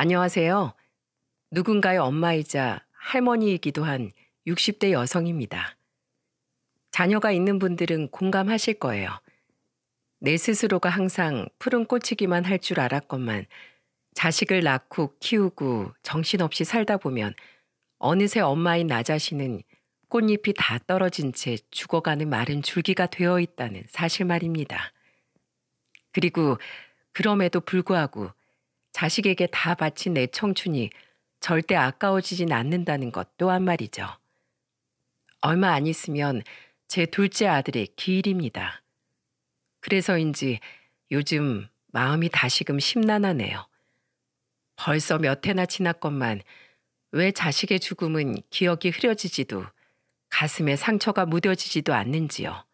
안녕하세요. 누군가의 엄마이자 할머니이기도 한 60대 여성입니다. 자녀가 있는 분들은 공감하실 거예요. 내 스스로가 항상 푸른 꽃이기만 할 줄 알았건만 자식을 낳고 키우고 정신없이 살다 보면 어느새 엄마인 나 자신은 꽃잎이 다 떨어진 채 죽어가는 마른 줄기가 되어 있다는 사실 말입니다. 그리고 그럼에도 불구하고 자식에게 다 바친 내 청춘이 절대 아까워지진 않는다는 것 또한 말이죠. 얼마 안 있으면 제 둘째 아들의 기일입니다. 그래서인지 요즘 마음이 다시금 심란하네요. 벌써 몇 해나 지났건만 왜 자식의 죽음은 기억이 흐려지지도 가슴에 상처가 무뎌지지도 않는지요.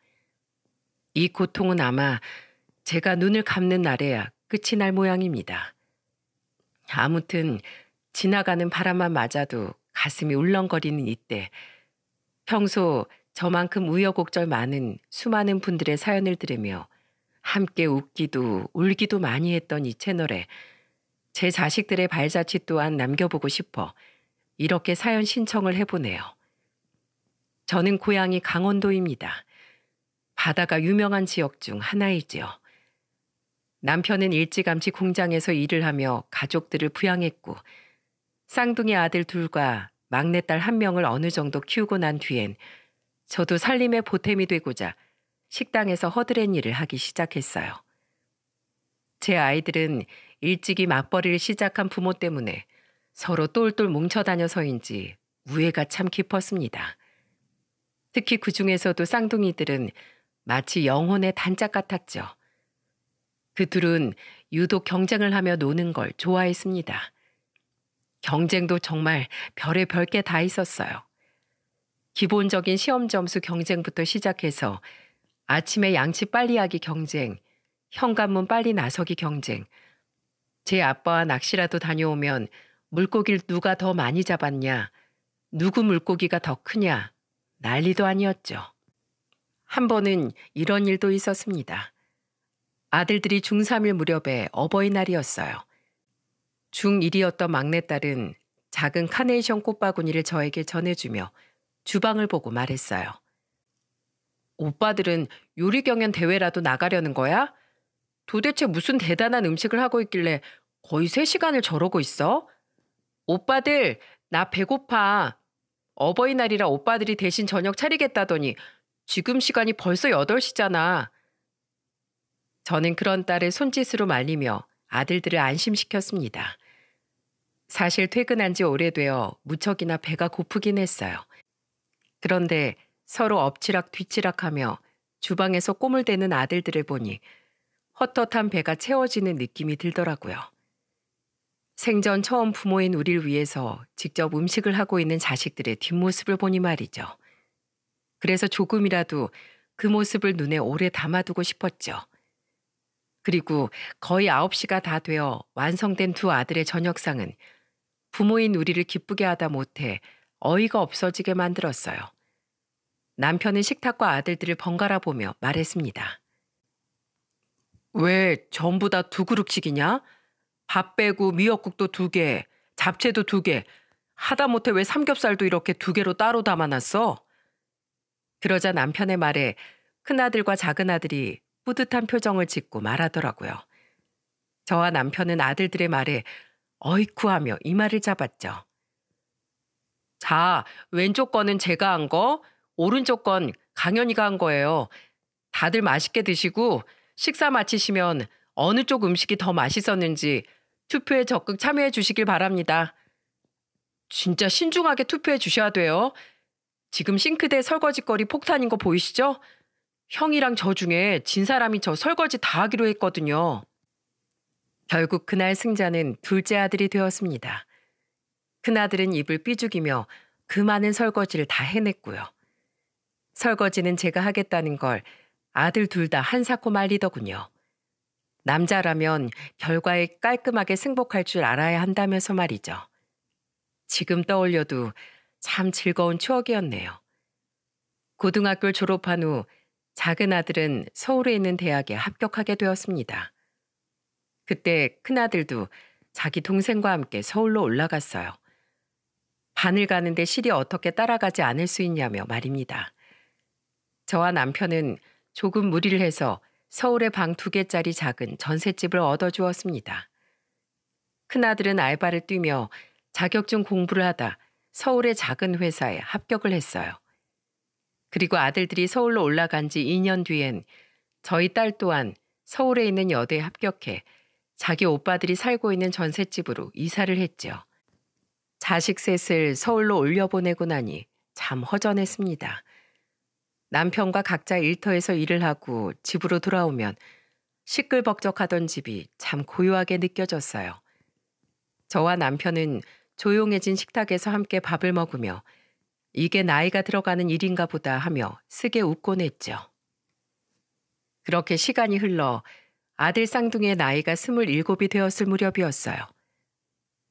이 고통은 아마 제가 눈을 감는 날에야 끝이 날 모양입니다. 아무튼 지나가는 바람만 맞아도 가슴이 울렁거리는 이때 평소 저만큼 우여곡절 많은 수많은 분들의 사연을 들으며 함께 웃기도 울기도 많이 했던 이 채널에 제 자식들의 발자취 또한 남겨보고 싶어 이렇게 사연 신청을 해보네요. 저는 고향이 강원도입니다. 바다가 유명한 지역 중 하나이지요. 남편은 일찌감치 공장에서 일을 하며 가족들을 부양했고 쌍둥이 아들 둘과 막내딸 한 명을 어느 정도 키우고 난 뒤엔 저도 살림의 보탬이 되고자 식당에서 허드렛 일을 하기 시작했어요. 제 아이들은 일찍이 맞벌이를 시작한 부모 때문에 서로 똘똘 뭉쳐 다녀서인지 우애가 참 깊었습니다. 특히 그 중에서도 쌍둥이들은 마치 영혼의 단짝 같았죠. 그 둘은 유독 경쟁을 하며 노는 걸 좋아했습니다. 경쟁도 정말 별의 별 게 다 있었어요. 기본적인 시험 점수 경쟁부터 시작해서 아침에 양치 빨리 하기 경쟁, 현관문 빨리 나서기 경쟁, 제 아빠와 낚시라도 다녀오면 물고기를 누가 더 많이 잡았냐, 누구 물고기가 더 크냐, 난리도 아니었죠. 한 번은 이런 일도 있었습니다. 아들들이 중3일 무렵에 어버이날이었어요. 중1이었던 막내딸은 작은 카네이션 꽃바구니를 저에게 전해주며 주방을 보고 말했어요. 오빠들은 요리 경연 대회라도 나가려는 거야? 도대체 무슨 대단한 음식을 하고 있길래 거의 3시간을 저러고 있어? 오빠들, 나 배고파. 어버이날이라 오빠들이 대신 저녁 차리겠다더니 지금 시간이 벌써 8시잖아. 저는 그런 딸의 손짓으로 말리며 아들들을 안심시켰습니다. 사실 퇴근한 지 오래되어 무척이나 배가 고프긴 했어요. 그런데 서로 엎치락 뒤치락하며 주방에서 꼬물대는 아들들을 보니 헛헛한 배가 채워지는 느낌이 들더라고요. 생전 처음 부모인 우리를 위해서 직접 음식을 하고 있는 자식들의 뒷모습을 보니 말이죠. 그래서 조금이라도 그 모습을 눈에 오래 담아두고 싶었죠. 그리고 거의 9시가 다 되어 완성된 두 아들의 저녁상은 부모인 우리를 기쁘게 하다 못해 어이가 없어지게 만들었어요. 남편은 식탁과 아들들을 번갈아 보며 말했습니다. 왜 전부 다 두 그릇씩이냐? 밥 빼고 미역국도 두 개, 잡채도 두 개, 하다못해 왜 삼겹살도 이렇게 두 개로 따로 담아놨어? 그러자 남편의 말에 큰아들과 작은아들이 뿌듯한 표정을 짓고 말하더라고요. 저와 남편은 아들들의 말에 어이쿠 하며 이마를 잡았죠. 자, 왼쪽 거는 제가 한 거, 오른쪽 건 강현이가 한 거예요. 다들 맛있게 드시고 식사 마치시면 어느 쪽 음식이 더 맛있었는지 투표에 적극 참여해 주시길 바랍니다. 진짜 신중하게 투표해 주셔야 돼요. 지금 싱크대 설거지거리 폭탄인 거 보이시죠? 형이랑 저 중에 진 사람이 저 설거지 다 하기로 했거든요. 결국 그날 승자는 둘째 아들이 되었습니다. 큰아들은 입을 삐죽이며 그 많은 설거지를 다 해냈고요. 설거지는 제가 하겠다는 걸 아들 둘 다 한사코 말리더군요. 남자라면 결과에 깔끔하게 승복할 줄 알아야 한다면서 말이죠. 지금 떠올려도 참 즐거운 추억이었네요. 고등학교를 졸업한 후 작은 아들은 서울에 있는 대학에 합격하게 되었습니다. 그때 큰아들도 자기 동생과 함께 서울로 올라갔어요. 반을 가는데 실이 어떻게 따라가지 않을 수 있냐며 말입니다. 저와 남편은 조금 무리를 해서 서울의 방 두 개짜리 작은 전셋집을 얻어주었습니다. 큰아들은 알바를 뛰며 자격증 공부를 하다 서울의 작은 회사에 합격을 했어요. 그리고 아들들이 서울로 올라간 지 2년 뒤엔 저희 딸 또한 서울에 있는 여대에 합격해 자기 오빠들이 살고 있는 전셋집으로 이사를 했죠 자식 셋을 서울로 올려보내고 나니 참 허전했습니다. 남편과 각자 일터에서 일을 하고 집으로 돌아오면 시끌벅적하던 집이 참 고요하게 느껴졌어요. 저와 남편은 조용해진 식탁에서 함께 밥을 먹으며 이게 나이가 들어가는 일인가 보다 하며 쓰게 웃곤 했죠. 그렇게 시간이 흘러 아들 쌍둥이의 나이가 스물일곱이 되었을 무렵이었어요.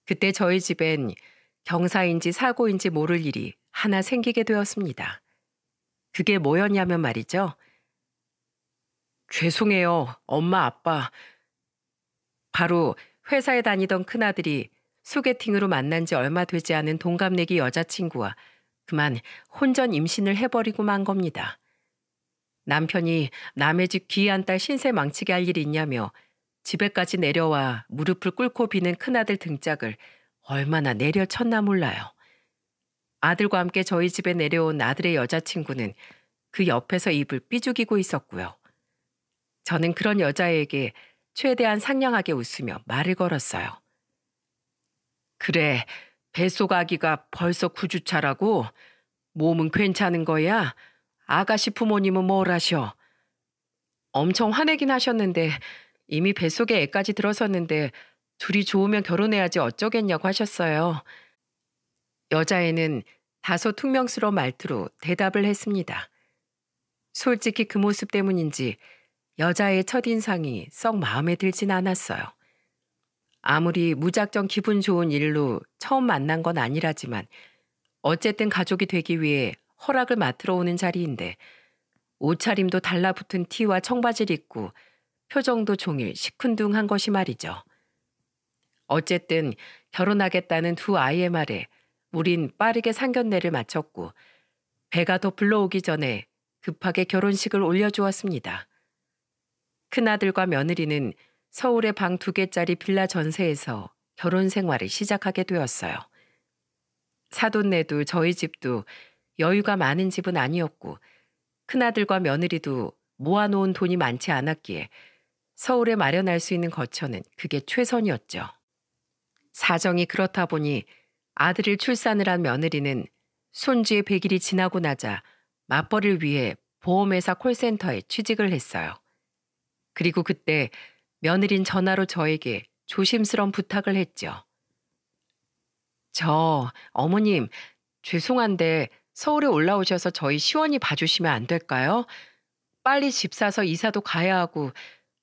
그때 저희 집엔 경사인지 사고인지 모를 일이 하나 생기게 되었습니다. 그게 뭐였냐면 말이죠. 죄송해요, 엄마, 아빠. 바로 회사에 다니던 큰아들이 소개팅으로 만난 지 얼마 되지 않은 동갑내기 여자친구와 그만 혼전 임신을 해버리고 만 겁니다. 남편이 남의 집 귀한 딸 신세 망치게 할 일이 있냐며 집에까지 내려와 무릎을 꿇고 비는 큰아들 등짝을 얼마나 내려쳤나 몰라요. 아들과 함께 저희 집에 내려온 아들의 여자친구는 그 옆에서 입을 삐죽이고 있었고요. 저는 그런 여자에게 최대한 상냥하게 웃으며 말을 걸었어요. 그래, 뱃속 아기가 벌써 9주차라고 몸은 괜찮은 거야. 아가씨 부모님은 뭘 하셔. 엄청 화내긴 하셨는데 이미 뱃속에 애까지 들어섰는데 둘이 좋으면 결혼해야지 어쩌겠냐고 하셨어요. 여자애는 다소 퉁명스러운 말투로 대답을 했습니다. 솔직히 그 모습 때문인지 여자의 첫인상이 썩 마음에 들진 않았어요. 아무리 무작정 기분 좋은 일로 처음 만난 건 아니라지만 어쨌든 가족이 되기 위해 허락을 맡으러 오는 자리인데 옷차림도 달라붙은 티와 청바지를 입고 표정도 종일 시큰둥한 것이 말이죠. 어쨌든 결혼하겠다는 두 아이의 말에 우린 빠르게 상견례를 마쳤고 배가 더 불러오기 전에 급하게 결혼식을 올려주었습니다. 큰아들과 며느리는 서울의 방 두 개짜리 빌라 전세에서 결혼 생활을 시작하게 되었어요. 사돈네도 저희 집도 여유가 많은 집은 아니었고 큰아들과 며느리도 모아놓은 돈이 많지 않았기에 서울에 마련할 수 있는 거처는 그게 최선이었죠. 사정이 그렇다 보니 아들을 출산을 한 며느리는 손주의 100일이 지나고 나자 맞벌을 위해 보험회사 콜센터에 취직을 했어요. 그리고 그때 며느린 전화로 저에게 조심스러운 부탁을 했죠. 저, 어머님, 죄송한데 서울에 올라오셔서 저희 시원히 봐주시면 안 될까요? 빨리 집 사서 이사도 가야 하고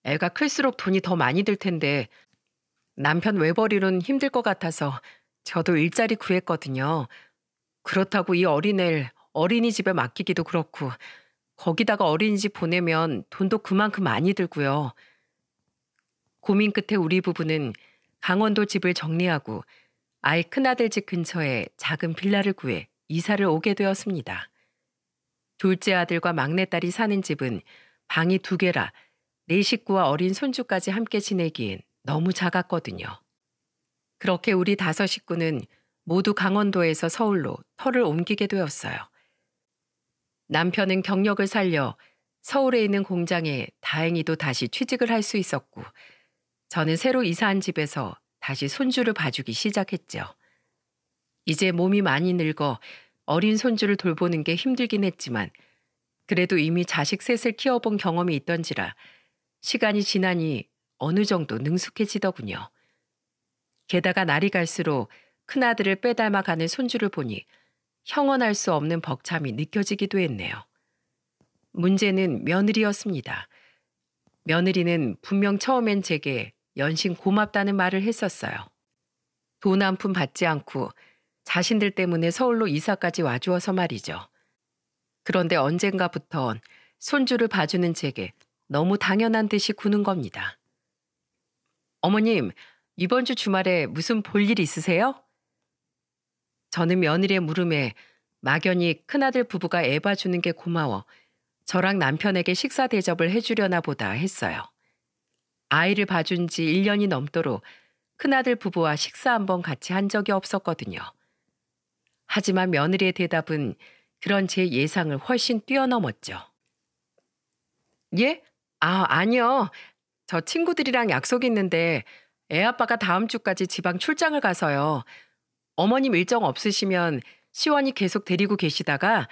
애가 클수록 돈이 더 많이 들 텐데 남편 외벌이론 힘들 것 같아서 저도 일자리 구했거든요. 그렇다고 이 어린애를 어린이집에 맡기기도 그렇고 거기다가 어린이집 보내면 돈도 그만큼 많이 들고요. 고민 끝에 우리 부부는 강원도 집을 정리하고 아이 큰아들 집 근처에 작은 빌라를 구해 이사를 오게 되었습니다. 둘째 아들과 막내딸이 사는 집은 방이 두 개라 내 네 식구와 어린 손주까지 함께 지내기엔 너무 작았거든요. 그렇게 우리 다섯 식구는 모두 강원도에서 서울로 터를 옮기게 되었어요. 남편은 경력을 살려 서울에 있는 공장에 다행히도 다시 취직을 할 수 있었고 저는 새로 이사한 집에서 다시 손주를 봐주기 시작했죠. 이제 몸이 많이 늙어 어린 손주를 돌보는 게 힘들긴 했지만 그래도 이미 자식 셋을 키워본 경험이 있던지라 시간이 지나니 어느 정도 능숙해지더군요. 게다가 날이 갈수록 큰아들을 빼닮아가는 손주를 보니 형언할 수 없는 벅참이 느껴지기도 했네요. 문제는 며느리였습니다. 며느리는 분명 처음엔 제게 연신 고맙다는 말을 했었어요. 돈 한 푼 받지 않고 자신들 때문에 서울로 이사까지 와주어서 말이죠. 그런데 언젠가부턴 손주를 봐주는 제게 너무 당연한 듯이 구는 겁니다. 어머님, 이번 주 주말에 무슨 볼일 있으세요? 저는 며느리의 물음에 막연히 큰아들 부부가 애 봐주는 게 고마워 저랑 남편에게 식사 대접을 해주려나 보다 했어요. 아이를 봐준 지 1년이 넘도록 큰아들 부부와 식사 한번 같이 한 적이 없었거든요. 하지만 며느리의 대답은 그런 제 예상을 훨씬 뛰어넘었죠. 예? 아, 아니요. 저 친구들이랑 약속 있는데 애 아빠가 다음 주까지 지방 출장을 가서요. 어머님 일정 없으시면 시원이 계속 데리고 계시다가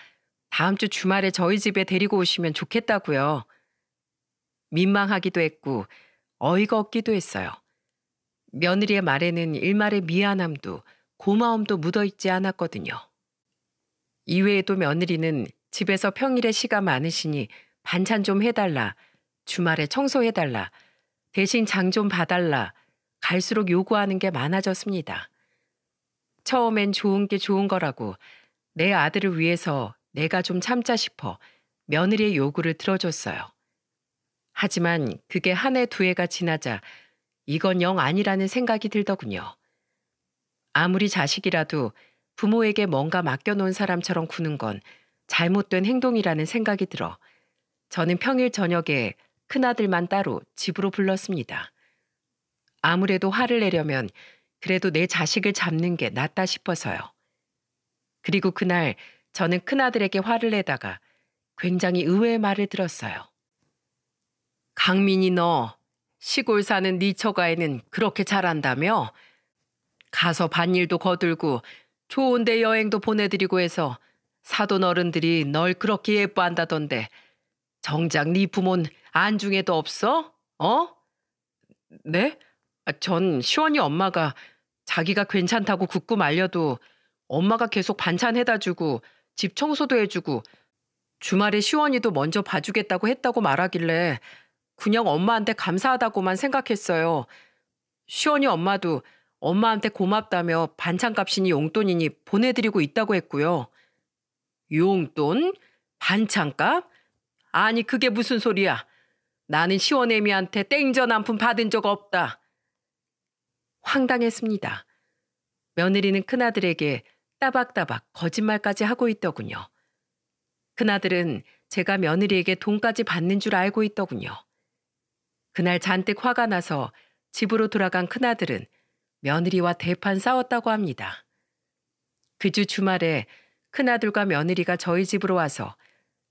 다음 주 주말에 저희 집에 데리고 오시면 좋겠다고요. 민망하기도 했고 어이가 없기도 했어요. 며느리의 말에는 일말의 미안함도 고마움도 묻어있지 않았거든요. 이외에도 며느리는 집에서 평일에 시가 많으시니 반찬 좀 해달라, 주말에 청소해달라, 대신 장 좀 봐달라, 갈수록 요구하는 게 많아졌습니다. 처음엔 좋은 게 좋은 거라고 내 아들을 위해서 내가 좀 참자 싶어 며느리의 요구를 들어줬어요. 하지만 그게 한 해 두 해가 지나자 이건 영 아니라는 생각이 들더군요. 아무리 자식이라도 부모에게 뭔가 맡겨놓은 사람처럼 구는 건 잘못된 행동이라는 생각이 들어 저는 평일 저녁에 큰아들만 따로 집으로 불렀습니다. 아무래도 화를 내려면 그래도 내 자식을 잡는 게 낫다 싶어서요. 그리고 그날 저는 큰아들에게 화를 내다가 굉장히 의외의 말을 들었어요. 강민이 너 시골 사는 네 처가에는 그렇게 잘한다며 가서 반일도 거들고 좋은데 여행도 보내드리고 해서 사돈 어른들이 널 그렇게 예뻐한다던데 정작 네 부모는 안중에도 없어? 어? 네? 아, 전 시원이 엄마가 자기가 괜찮다고 굳고 말려도 엄마가 계속 반찬 해다 주고 집 청소도 해주고 주말에 시원이도 먼저 봐주겠다고 했다고 말하길래 군영 엄마한테 감사하다고만 생각했어요. 시원이 엄마도 엄마한테 고맙다며 반찬값이니 용돈이니 보내드리고 있다고 했고요. 용돈? 반찬값? 아니 그게 무슨 소리야. 나는 시원애미한테 땡전 한 푼 받은 적 없다. 황당했습니다. 며느리는 큰아들에게 따박따박 거짓말까지 하고 있더군요. 큰아들은 제가 며느리에게 돈까지 받는 줄 알고 있더군요. 그날 잔뜩 화가 나서 집으로 돌아간 큰아들은 며느리와 대판 싸웠다고 합니다. 그 주 주말에 큰아들과 며느리가 저희 집으로 와서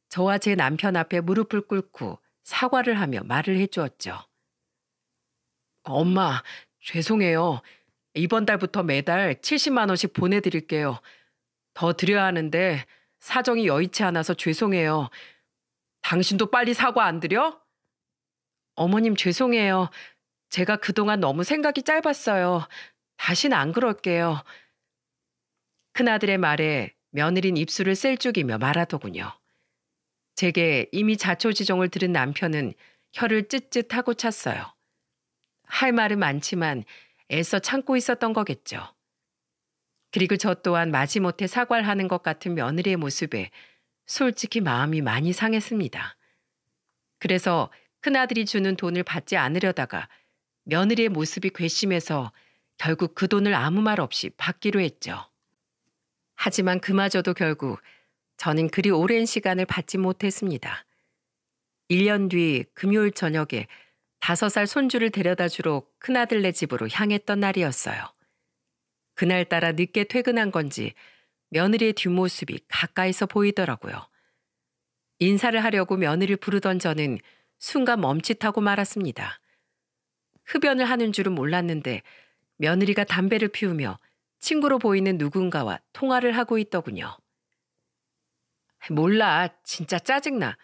저와 제 남편 앞에 무릎을 꿇고 사과를 하며 말을 해주었죠. 엄마, 죄송해요. 이번 달부터 매달 70만원씩 보내드릴게요. 더 드려야 하는데 사정이 여의치 않아서 죄송해요. 당신도 빨리 사과 안 드려? 어머님 죄송해요. 제가 그동안 너무 생각이 짧았어요. 다신 안 그럴게요. 큰아들의 말에 며느린 입술을 셀쭉이며 말하더군요. 제게 이미 자초지종을 들은 남편은 혀를 찢찢하고 찼어요. 할 말은 많지만 애써 참고 있었던 거겠죠. 그리고 저 또한 마지못해 사과를 하는 것 같은 며느리의 모습에 솔직히 마음이 많이 상했습니다. 그래서 큰아들이 주는 돈을 받지 않으려다가 며느리의 모습이 괘씸해서 결국 그 돈을 아무 말 없이 받기로 했죠. 하지만 그마저도 결국 저는 그리 오랜 시간을 받지 못했습니다. 1년 뒤 금요일 저녁에 5살 손주를 데려다 주러 큰아들네 집으로 향했던 날이었어요. 그날따라 늦게 퇴근한 건지 며느리의 뒷모습이 가까이서 보이더라고요. 인사를 하려고 며느리를 부르던 저는 순간 멈칫하고 말았습니다. 흡연을 하는 줄은 몰랐는데 며느리가 담배를 피우며 친구로 보이는 누군가와 통화를 하고 있더군요. 몰라. 진짜 짜증나.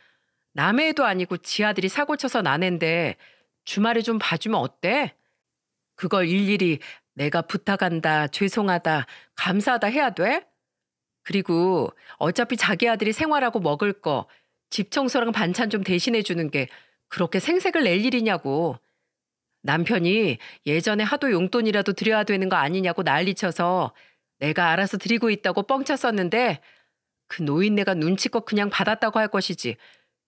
남의 애도 아니고 지 아들이 사고 쳐서 나낸데 주말에 좀 봐주면 어때? 그걸 일일이 내가 부탁한다, 죄송하다, 감사하다 해야 돼? 그리고 어차피 자기 아들이 생활하고 먹을 거, 집 청소랑 반찬 좀 대신해 주는 게 그렇게 생색을 낼 일이냐고. 남편이 예전에 하도 용돈이라도 드려야 되는 거 아니냐고 난리쳐서 내가 알아서 드리고 있다고 뻥쳤었는데 그 노인네가 눈치껏 그냥 받았다고 할 것이지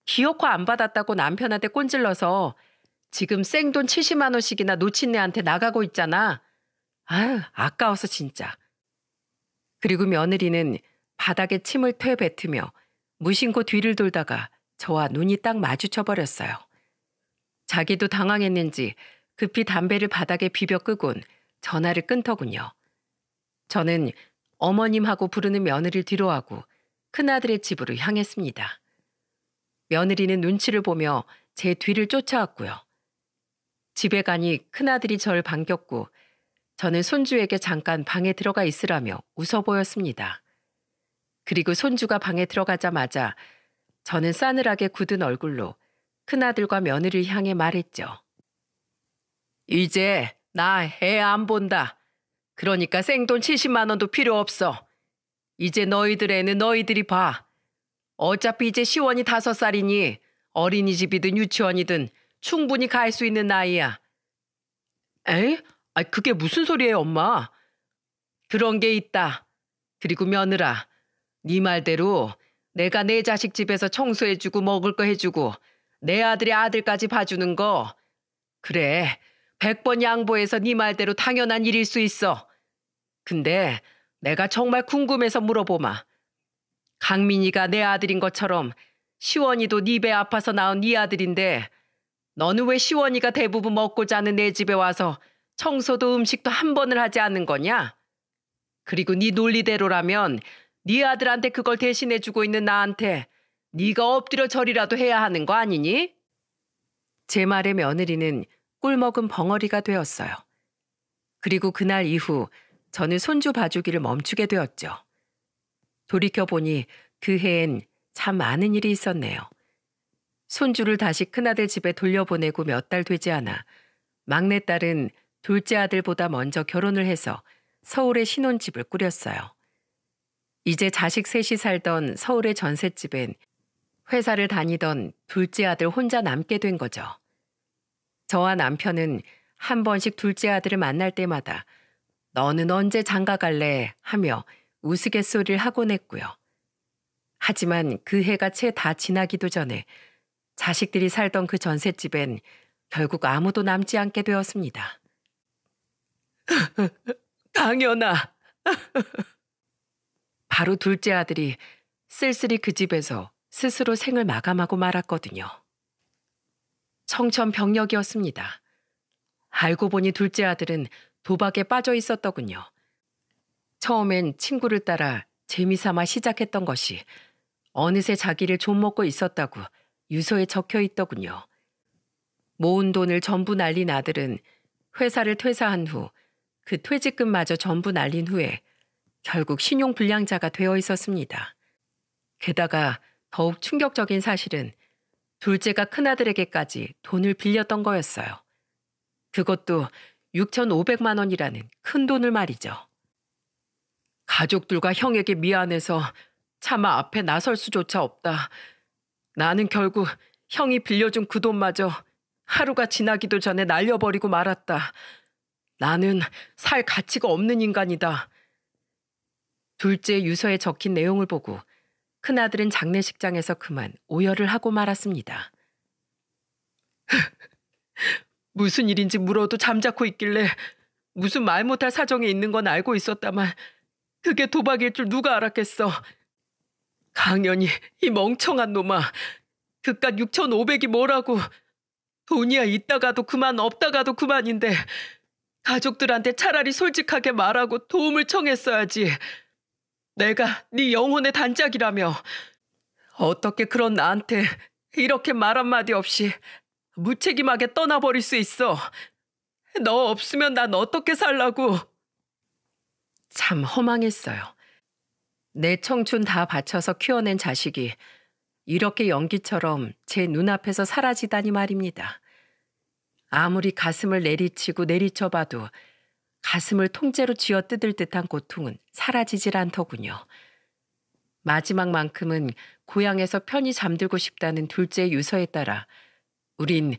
기억코안 받았다고 남편한테 꼰질러서 지금 생돈 70만 원씩이나 놓친네한테 나가고 있잖아. 아휴 아까워서 진짜. 그리고 며느리는 바닥에 침을 퇴 뱉으며 무심코 뒤를 돌다가 저와 눈이 딱 마주쳐 버렸어요. 자기도 당황했는지 급히 담배를 바닥에 비벼 끄곤 전화를 끊더군요. 저는 어머님하고 부르는 며느리를 뒤로하고 큰아들의 집으로 향했습니다. 며느리는 눈치를 보며 제 뒤를 쫓아왔고요. 집에 가니 큰아들이 절 반겼고 저는 손주에게 잠깐 방에 들어가 있으라며 웃어 보였습니다. 그리고 손주가 방에 들어가자마자 저는 싸늘하게 굳은 얼굴로 큰아들과 며느리를 향해 말했죠. 이제 나 애 안 본다. 그러니까 생돈 70만 원도 필요 없어. 이제 너희들 애는 너희들이 봐. 어차피 이제 시원이 다섯 살이니 어린이집이든 유치원이든 충분히 갈 수 있는 나이야. 에? 아, 그게 무슨 소리예요, 엄마? 그런 게 있다. 그리고 며느라, 네 말대로 내가 내 자식 집에서 청소해주고 먹을 거 해주고 내 아들의 아들까지 봐주는 거. 그래, 백번 양보해서 네 말대로 당연한 일일 수 있어. 근데 내가 정말 궁금해서 물어보마. 강민이가 내 아들인 것처럼 시원이도 네 배 아파서 낳은 네 아들인데 너는 왜 시원이가 대부분 먹고 자는 내 집에 와서 청소도 음식도 한 번을 하지 않는 거냐? 그리고 네 논리대로라면 네 아들한테 그걸 대신해주고 있는 나한테 네가 엎드려 절이라도 해야 하는 거 아니니? 제 말에 며느리는 꿀먹은 벙어리가 되었어요. 그리고 그날 이후 저는 손주 봐주기를 멈추게 되었죠. 돌이켜보니 그 해엔 참 많은 일이 있었네요. 손주를 다시 큰아들 집에 돌려보내고 몇 달 되지 않아 막내딸은 둘째 아들보다 먼저 결혼을 해서 서울에 신혼집을 꾸렸어요. 이제 자식 셋이 살던 서울의 전셋집엔 회사를 다니던 둘째 아들 혼자 남게 된 거죠. 저와 남편은 한 번씩 둘째 아들을 만날 때마다 너는 언제 장가 갈래? 하며 우스갯소리를 하곤 했고요. 하지만 그 해가 채 다 지나기도 전에 자식들이 살던 그 전셋집엔 결국 아무도 남지 않게 되었습니다. 당연아. 바로 둘째 아들이 쓸쓸히 그 집에서 스스로 생을 마감하고 말았거든요. 청천병력이었습니다 알고 보니 둘째 아들은 도박에 빠져 있었더군요. 처음엔 친구를 따라 재미삼아 시작했던 것이 어느새 자기를 좀먹고 있었다고 유서에 적혀 있더군요. 모은 돈을 전부 날린 아들은 회사를 퇴사한 후 그 퇴직금마저 전부 날린 후에 결국 신용불량자가 되어 있었습니다. 게다가 더욱 충격적인 사실은 둘째가 큰아들에게까지 돈을 빌렸던 거였어요. 그것도 6,500만 원이라는 큰 돈을 말이죠. 가족들과 형에게 미안해서 차마 앞에 나설 수조차 없다. 나는 결국 형이 빌려준 그 돈마저 하루가 지나기도 전에 날려버리고 말았다. 나는 살 가치가 없는 인간이다. 둘째 유서에 적힌 내용을 보고 큰아들은 장례식장에서 그만 오열을 하고 말았습니다. 무슨 일인지 물어도 잠자코 있길래 무슨 말 못할 사정에 있는 건 알고 있었다만 그게 도박일 줄 누가 알았겠어. 강연이 이 멍청한 놈아 그깟 6,500이 뭐라고 돈이야 있다가도 그만 없다가도 그만인데 가족들한테 차라리 솔직하게 말하고 도움을 청했어야지. 내가 네 영혼의 단짝이라며 어떻게 그런 나한테 이렇게 말 한마디 없이 무책임하게 떠나버릴 수 있어. 너 없으면 난 어떻게 살라고. 참 허망했어요. 내 청춘 다 바쳐서 키워낸 자식이 이렇게 연기처럼 제 눈앞에서 사라지다니 말입니다. 아무리 가슴을 내리치고 내리쳐봐도 가슴을 통째로 쥐어 뜯을 듯한 고통은 사라지질 않더군요. 마지막만큼은 고향에서 편히 잠들고 싶다는 둘째의 유서에 따라 우린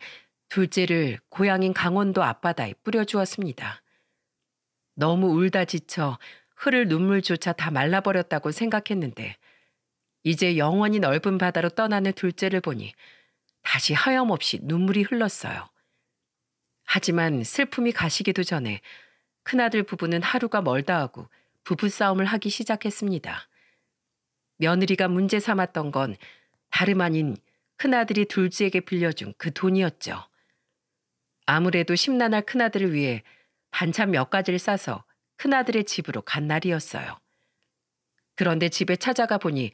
둘째를 고향인 강원도 앞바다에 뿌려주었습니다. 너무 울다 지쳐 흐를 눈물조차 다 말라버렸다고 생각했는데 이제 영원히 넓은 바다로 떠나는 둘째를 보니 다시 하염없이 눈물이 흘렀어요. 하지만 슬픔이 가시기도 전에 큰아들 부부는 하루가 멀다 하고 부부싸움을 하기 시작했습니다. 며느리가 문제 삼았던 건 다름 아닌 큰아들이 둘째에게 빌려준 그 돈이었죠. 아무래도 심란할 큰아들을 위해 반찬 몇 가지를 싸서 큰아들의 집으로 간 날이었어요. 그런데 집에 찾아가 보니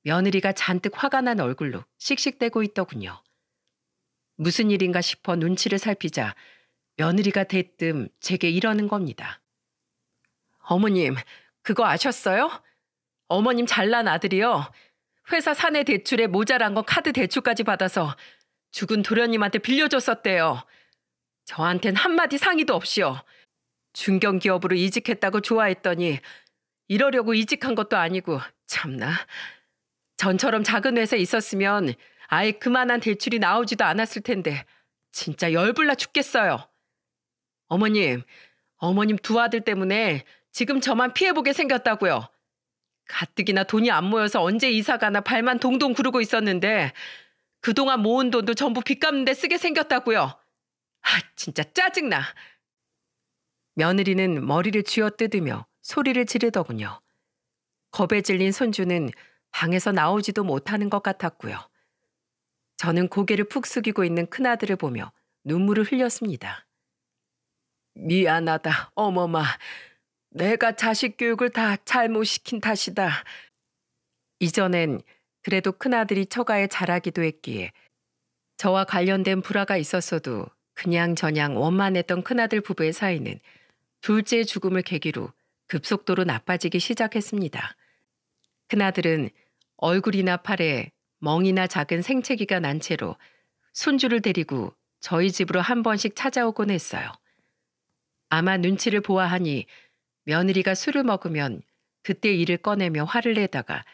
며느리가 잔뜩 화가 난 얼굴로 씩씩대고 있더군요. 무슨 일인가 싶어 눈치를 살피자 며느리가 대뜸 제게 이러는 겁니다. 어머님, 그거 아셨어요? 어머님 잘난 아들이요. 회사 사내 대출에 모자란 건 카드 대출까지 받아서 죽은 도련님한테 빌려줬었대요. 저한텐 한마디 상의도 없이요. 중견기업으로 이직했다고 좋아했더니 이러려고 이직한 것도 아니고 참나. 전처럼 작은 회사에 있었으면 아예 그만한 대출이 나오지도 않았을 텐데 진짜 열불나 죽겠어요. 어머님, 어머님 두 아들 때문에 지금 저만 피해보게 생겼다고요. 가뜩이나 돈이 안 모여서 언제 이사 가나 발만 동동 구르고 있었는데 그동안 모은 돈도 전부 빚 갚는데 쓰게 생겼다고요. 아, 진짜 짜증나. 며느리는 머리를 쥐어뜯으며 소리를 지르더군요. 겁에 질린 손주는 방에서 나오지도 못하는 것 같았고요. 저는 고개를 푹 숙이고 있는 큰아들을 보며 눈물을 흘렸습니다. 미안하다, 어머마. 내가 자식 교육을 다 잘못시킨 탓이다. 이전엔 그래도 큰아들이 처가에 자라기도 했기에 저와 관련된 불화가 있었어도 그냥저냥 원만했던 큰아들 부부의 사이는 둘째 죽음을 계기로 급속도로 나빠지기 시작했습니다. 큰아들은 얼굴이나 팔에 멍이나 작은 생채기가 난 채로 손주를 데리고 저희 집으로 한 번씩 찾아오곤 했어요. 아마 눈치를 보아하니 며느리가 술을 먹으면 그때 일을 꺼내며 화를 내다가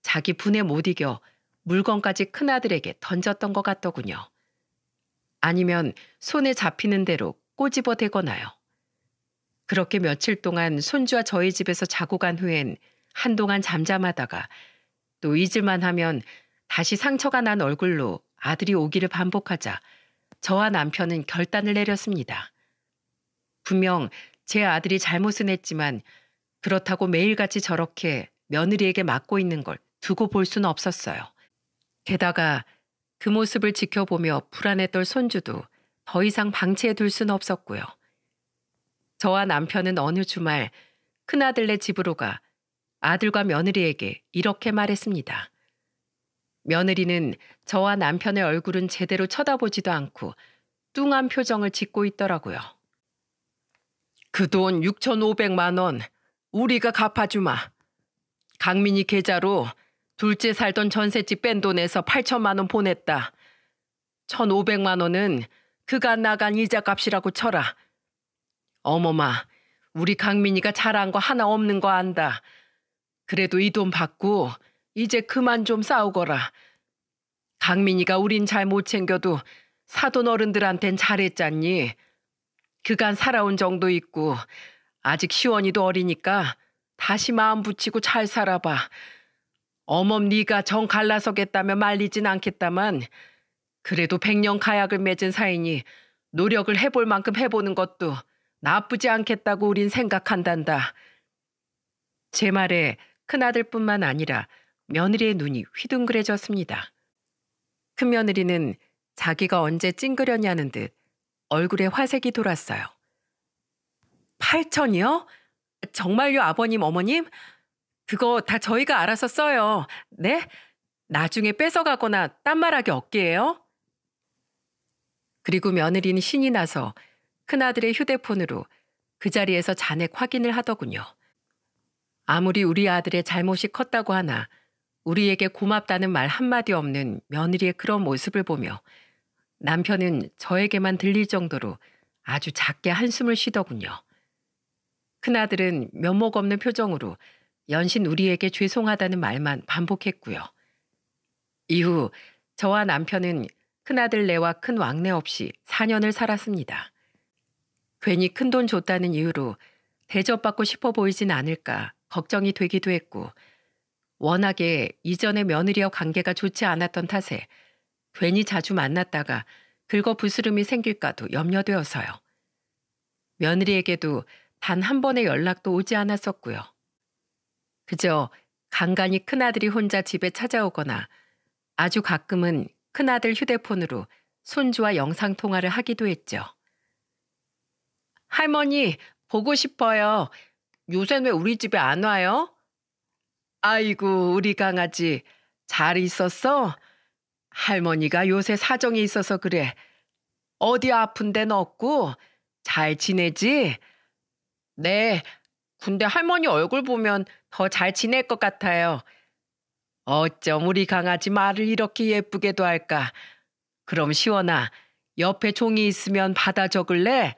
자기 분에 못 이겨 물건까지 큰아들에게 던졌던 것 같더군요. 아니면 손에 잡히는 대로 꼬집어 대거나요. 그렇게 며칠 동안 손주와 저희 집에서 자고 간 후엔 한동안 잠잠하다가 또 잊을만 하면 다시 상처가 난 얼굴로 아들이 오기를 반복하자 저와 남편은 결단을 내렸습니다. 분명 제 아들이 잘못은 했지만 그렇다고 매일같이 저렇게 며느리에게 맞고 있는 걸 두고 볼 수는 없었어요. 게다가 그 모습을 지켜보며 불안했던 손주도 더 이상 방치해 둘 수는 없었고요. 저와 남편은 어느 주말 큰아들네 집으로 가 아들과 며느리에게 이렇게 말했습니다. 며느리는 저와 남편의 얼굴은 제대로 쳐다보지도 않고 뚱한 표정을 짓고 있더라고요. 그돈 6,500만 원 우리가 갚아주마. 강민이 계좌로 둘째 살던 전셋집 뺀 돈에서 8천만 원 보냈다. 1,500만 원은 그간 나간 이자값이라고 쳐라. 어머마, 우리 강민이가 잘한 거 하나 없는 거 안다. 그래도 이 돈 받고 이제 그만 좀 싸우거라. 강민이가 우린 잘 못 챙겨도 사돈 어른들한텐 잘했잖니. 그간 살아온 정도 있고 아직 시원이도 어리니까 다시 마음 붙이고 잘 살아봐. 어멈 네가 정 갈라서겠다며 말리진 않겠다만 그래도 백년 가약을 맺은 사이니 노력을 해볼 만큼 해보는 것도 나쁘지 않겠다고 우린 생각한단다. 제 말에 큰아들뿐만 아니라 며느리의 눈이 휘둥그레졌습니다. 큰며느리는 자기가 언제 찡그렸냐는 듯 얼굴에 화색이 돌았어요. 8천이요? 정말요, 아버님, 어머님? 그거 다 저희가 알아서 써요. 네? 나중에 뺏어가거나 딴 말하기 없게요? 그리고 며느리는 신이 나서 큰아들의 휴대폰으로 그 자리에서 잔액 확인을 하더군요. 아무리 우리 아들의 잘못이 컸다고 하나 우리에게 고맙다는 말 한마디 없는 며느리의 그런 모습을 보며 남편은 저에게만 들릴 정도로 아주 작게 한숨을 쉬더군요. 큰아들은 면목 없는 표정으로 연신 우리에게 죄송하다는 말만 반복했고요. 이후 저와 남편은 큰아들 내와 큰 왕래 없이 4년을 살았습니다. 괜히 큰돈 줬다는 이유로 대접받고 싶어 보이진 않을까 걱정이 되기도 했고 워낙에 이전의 며느리와 관계가 좋지 않았던 탓에 괜히 자주 만났다가 긁어 부스름이 생길까도 염려되어서요. 며느리에게도 단 한 번의 연락도 오지 않았었고요. 그저 간간히 큰아들이 혼자 집에 찾아오거나 아주 가끔은 큰아들 휴대폰으로 손주와 영상통화를 하기도 했죠. 할머니, 보고 싶어요. 요샌 왜 우리 집에 안 와요? 아이고, 우리 강아지. 잘 있었어? 할머니가 요새 사정이 있어서 그래. 어디 아픈 데넣고잘 지내지? 네. 근데 할머니 얼굴 보면 더 잘 지낼 것 같아요. 어쩜 우리 강아지 말을 이렇게 예쁘게도 할까? 그럼 시원아, 옆에 종이 있으면 받아 적을래?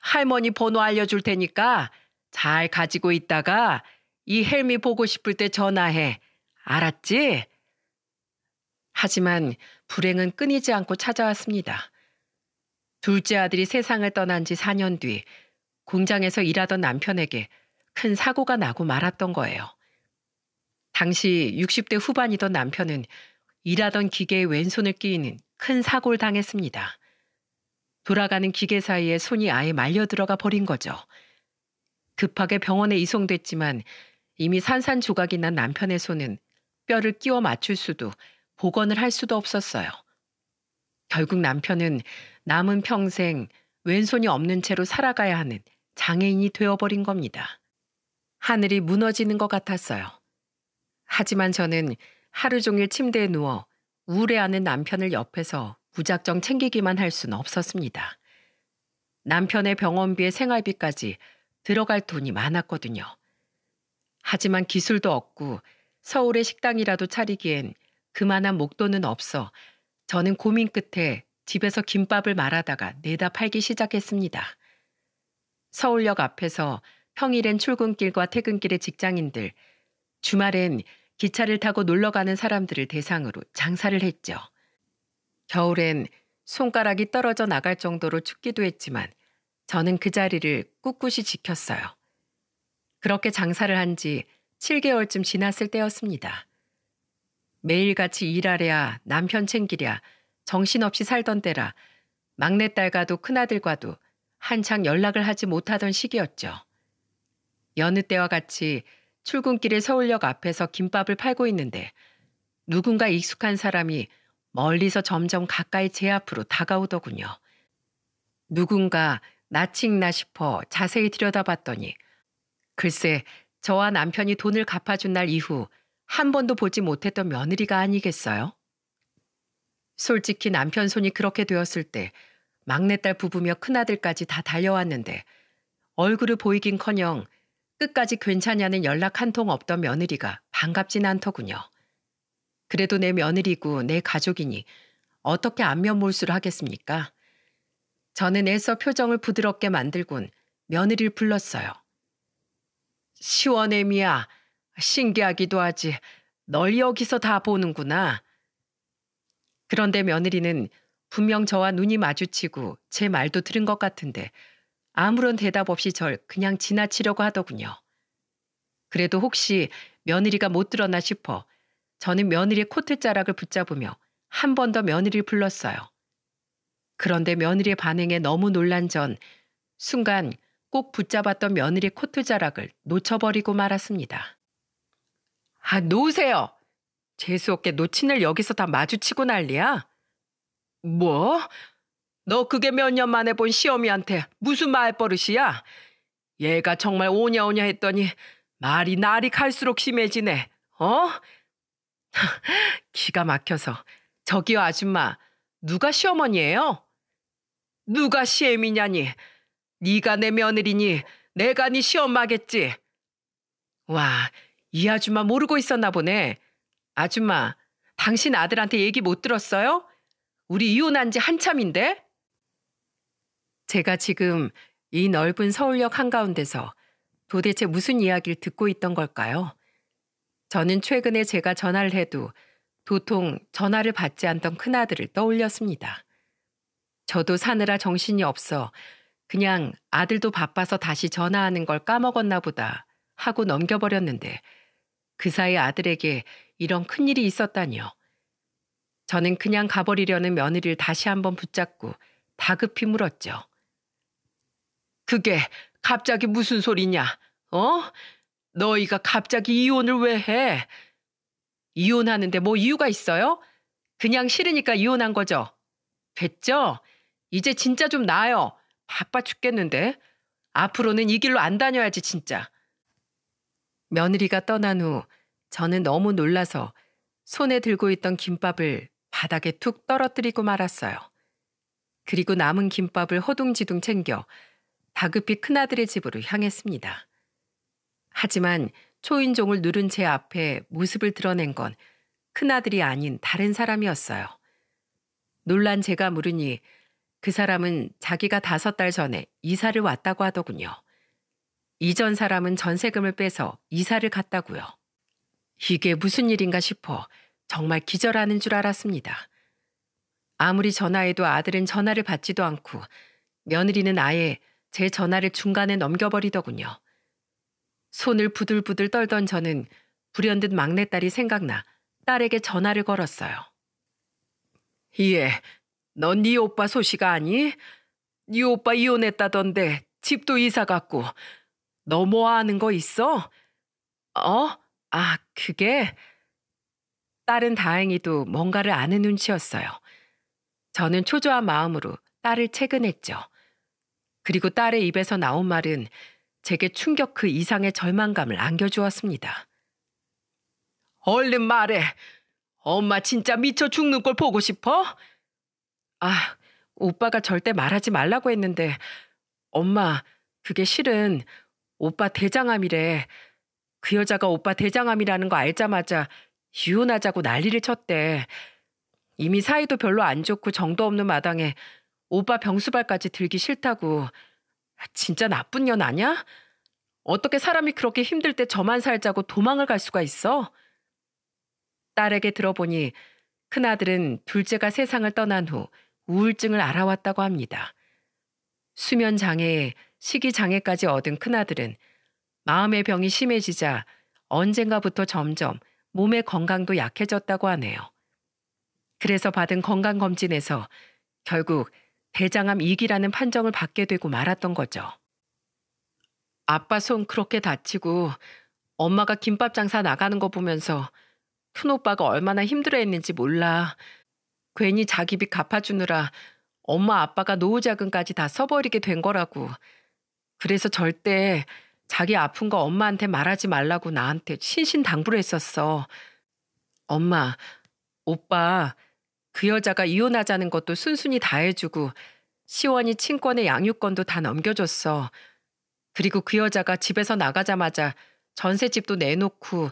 할머니 번호 알려줄 테니까 잘 가지고 있다가 이 헬미 보고 싶을 때 전화해. 알았지? 하지만 불행은 끊이지 않고 찾아왔습니다. 둘째 아들이 세상을 떠난 지 4년 뒤 공장에서 일하던 남편에게 큰 사고가 나고 말았던 거예요. 당시 60대 후반이던 남편은 일하던 기계의 왼손을 끼이는 큰 사고를 당했습니다. 돌아가는 기계 사이에 손이 아예 말려 들어가 버린 거죠. 급하게 병원에 이송됐지만 이미 산산조각이 난 남편의 손은 뼈를 끼워 맞출 수도 복원을 할 수도 없었어요. 결국 남편은 남은 평생 왼손이 없는 채로 살아가야 하는 장애인이 되어버린 겁니다. 하늘이 무너지는 것 같았어요. 하지만 저는 하루 종일 침대에 누워 우울해하는 남편을 옆에서 무작정 챙기기만 할 수는 없었습니다. 남편의 병원비에 생활비까지 들어갈 돈이 많았거든요. 하지만 기술도 없고 서울의 식당이라도 차리기엔 그만한 목돈은 없어 저는 고민 끝에 집에서 김밥을 말하다가 내다 팔기 시작했습니다. 서울역 앞에서 평일엔 출근길과 퇴근길의 직장인들, 주말엔 기차를 타고 놀러 가는 사람들을 대상으로 장사를 했죠. 겨울엔 손가락이 떨어져 나갈 정도로 춥기도 했지만 저는 그 자리를 꿋꿋이 지켰어요. 그렇게 장사를 한 지 7개월쯤 지났을 때였습니다. 매일같이 일하랴, 남편 챙기랴, 정신없이 살던 때라 막내딸과도 큰아들과도 한창 연락을 하지 못하던 시기였죠. 여느 때와 같이 출근길에 서울역 앞에서 김밥을 팔고 있는데 누군가 익숙한 사람이 멀리서 점점 가까이 제 앞으로 다가오더군요. 누군가 나칭나 싶어 자세히 들여다봤더니 글쎄 저와 남편이 돈을 갚아준 날 이후 한 번도 보지 못했던 며느리가 아니겠어요? 솔직히 남편 손이 그렇게 되었을 때 막내딸 부부며 큰아들까지 다 달려왔는데 얼굴을 보이긴커녕 끝까지 괜찮냐는 연락 한 통 없던 며느리가 반갑진 않더군요. 그래도 내 며느리고 내 가족이니 어떻게 안면 몰수를 하겠습니까? 저는 애써 표정을 부드럽게 만들곤 며느리를 불렀어요. 시원해미야 신기하기도 하지. 널 여기서 다 보는구나. 그런데 며느리는 분명 저와 눈이 마주치고 제 말도 들은 것 같은데 아무런 대답 없이 절 그냥 지나치려고 하더군요. 그래도 혹시 며느리가 못 들었나 싶어 저는 며느리의 코트 자락을 붙잡으며 한 번 더 며느리를 불렀어요. 그런데 며느리의 반응에 너무 놀란 전 순간 꼭 붙잡았던 며느리 코트 자락을 놓쳐버리고 말았습니다. 아, 놓으세요. 재수없게 노친을 여기서 다 마주치고 난리야? 뭐? 너 그게 몇 년 만에 본 시어미한테 무슨 말버릇이야? 얘가 정말 오냐오냐 했더니 말이 날이 갈수록 심해지네. 어? 기가 막혀서. 저기요 아줌마, 누가 시어머니예요? 누가 시애미냐니? 네가 내 며느리니 내가 네 시엄마겠지. 와, 이 아줌마 모르고 있었나 보네. 아줌마, 당신 아들한테 얘기 못 들었어요? 우리 이혼한 지 한참인데? 제가 지금 이 넓은 서울역 한가운데서 도대체 무슨 이야기를 듣고 있던 걸까요? 저는 최근에 제가 전화를 해도 도통 전화를 받지 않던 큰아들을 떠올렸습니다. 저도 사느라 정신이 없어 그냥 아들도 바빠서 다시 전화하는 걸 까먹었나 보다 하고 넘겨버렸는데 그 사이 아들에게 이런 큰일이 있었다니요. 저는 그냥 가버리려는 며느리를 다시 한번 붙잡고 다급히 물었죠. 그게 갑자기 무슨 소리냐? 어? 너희가 갑자기 이혼을 왜 해? 이혼하는데 뭐 이유가 있어요? 그냥 싫으니까 이혼한 거죠. 됐죠? 이제 진짜 좀 나아요. 바빠 죽겠는데. 앞으로는 이 길로 안 다녀야지 진짜. 며느리가 떠난 후 저는 너무 놀라서 손에 들고 있던 김밥을 바닥에 툭 떨어뜨리고 말았어요. 그리고 남은 김밥을 허둥지둥 챙겨 다급히 큰아들의 집으로 향했습니다. 하지만 초인종을 누른 제 앞에 모습을 드러낸 건 큰아들이 아닌 다른 사람이었어요. 놀란 제가 물으니 그 사람은 자기가 다섯 달 전에 이사를 왔다고 하더군요. 이전 사람은 전세금을 빼서 이사를 갔다고요. 이게 무슨 일인가 싶어 정말 기절하는 줄 알았습니다. 아무리 전화해도 아들은 전화를 받지도 않고 며느리는 아예 제 전화를 중간에 넘겨버리더군요. 손을 부들부들 떨던 저는 불현듯 막내딸이 생각나 딸에게 전화를 걸었어요. 예, 넌네 오빠 소식 아니? 네 오빠 이혼했다던데 집도 이사 갔고 너뭐 하는 거 있어? 어? 아, 그게? 딸은 다행히도 뭔가를 아는 눈치였어요. 저는 초조한 마음으로 딸을 채근했죠. 그리고 딸의 입에서 나온 말은 제게 충격 그 이상의 절망감을 안겨주었습니다. 얼른 말해. 엄마 진짜 미쳐 죽는 걸 보고 싶어? 아, 오빠가 절대 말하지 말라고 했는데 엄마, 그게 실은 오빠 대장암이래. 그 여자가 오빠 대장암이라는 거 알자마자 이혼하자고 난리를 쳤대. 이미 사이도 별로 안 좋고 정도 없는 마당에 오빠 병수발까지 들기 싫다고. 아, 진짜 나쁜 년 아냐? 어떻게 사람이 그렇게 힘들 때 저만 살자고 도망을 갈 수가 있어? 딸에게 들어보니 큰아들은 둘째가 세상을 떠난 후 우울증을 알아왔다고 합니다. 수면 장애에 식이장애까지 얻은 큰아들은 마음의 병이 심해지자 언젠가부터 점점 몸의 건강도 약해졌다고 하네요. 그래서 받은 건강검진에서 결국 대장암 2기라는 판정을 받게 되고 말았던 거죠. 아빠 손 그렇게 다치고 엄마가 김밥 장사 나가는 거 보면서 큰 오빠가 얼마나 힘들어했는지 몰라. 괜히 자기 빚 갚아주느라 엄마 아빠가 노후 자금까지 다 써버리게 된 거라고 그래서 절대 자기 아픈 거 엄마한테 말하지 말라고 나한테 신신당부를 했었어. 엄마, 오빠, 그 여자가 이혼하자는 것도 순순히 다 해주고 시원이 친권의 양육권도 다 넘겨줬어. 그리고 그 여자가 집에서 나가자마자 전세집도 내놓고